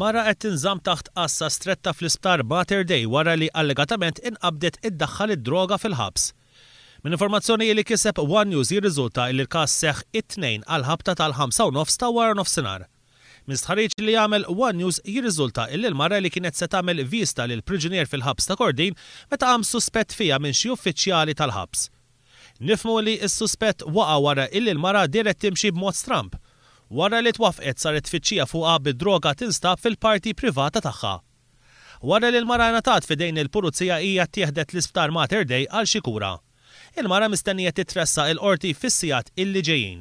Mara qed tinżamm taħt qassa stretta fl-isptar Day wara li allegatament inqabdet daħħal id-droga fil-ħabs. Min informazzjoni li kiseb One News jirriżulta li l-każ seħ it-tnejn għal ħabta tal-5 u nofs ta' wara nofsinhar. Mistħarriġ li jagħmel One News jirriżulta li l-mara li kienet se tagħmel vista lil priġunier fil-ħabs ta' Kordin meta għam suspett fija minn xi uffiċjali tal-ħabs. Nifmu li s-suspett waqa wara illi l-mara dirett timxi b'mod stramp Wara li twafqet saret tfittxija fuq bid-droga tinstab fil-parti privata tagħha. Wara li l mara natat fidejn il-pulizija hija tieħdet l-isptar Mater Dei għal xikura. Il-mara mistennija titressa il-qorti fissijat illi ġejjin.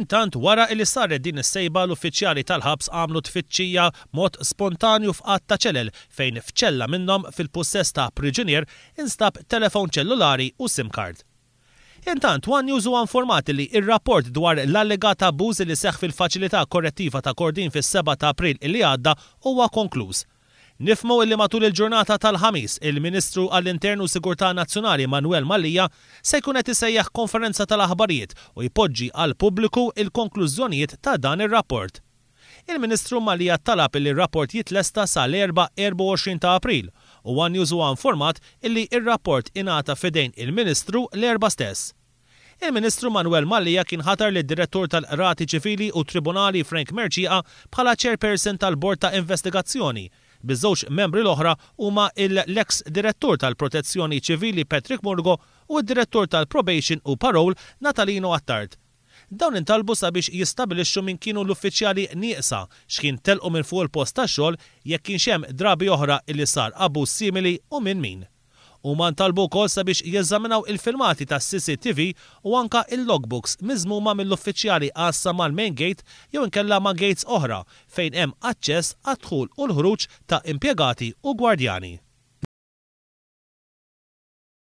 Intant wara li saret din is-sejba l-uffiċjali tal-ħabs għamlu tfittxija mod spontanju f'qatt ta' ċelel fejn fċella minnhom fil-possess ta' priġunier instab telefon ċellulari u SIM card. Intant, One News għan format li il rapport dwar l allegata abuzi li seħħ fil-faċilità korrettiva ta' Kordin fis-7 ta' April li għadda huwa konkluż. Nifmu illi matul il-ġurnata tal-ħamis, il-Ministru għall-Internu Sigurtà Nazzjonali Manuel Mallija se jkun qed isejjaħ konferenza tal-aħbarijiet u jpoġġi għal pubbliku il-konklużjonijiet ta' dan ir-rapport. Il-Ministru Mallija talab li r-rapport jitlesta sal-4-24 ta' April u għan jużu għan format illi ir-rapport inata fidejn il-Ministru l-erba stess. Il-Ministru Manuel Mallija kien ħatar lid direttur tal rati Ċivili u Tribunali Frank Merċija bħala chairperson tal-Bord ta' Investigazzjoni. Bizzoċ membri l-oħra huma l-ex direttur tal-Protezzjoni Ċivili Patrick Murgo u d-direttur tal-Probation u Parole Natalino Attard dawn intalbu sabiex jistabilixxu min kienu l-uffiċjali nieqsa x'kien telqu minn fuq il-post tax-xogħol jekk kien xem drabi oħra illi sar abbuż simili u minn min. min u man talbu kol sabiex jeżaminaw il-filmati ta' CCTV u anka il-logbooks mizmuma mill-uffiċjali għassa mal-main gate jew inkella ma' gates oħra fejn hemm aċċess għadħul u l-ħruġ ta' impjegati u gwardjani.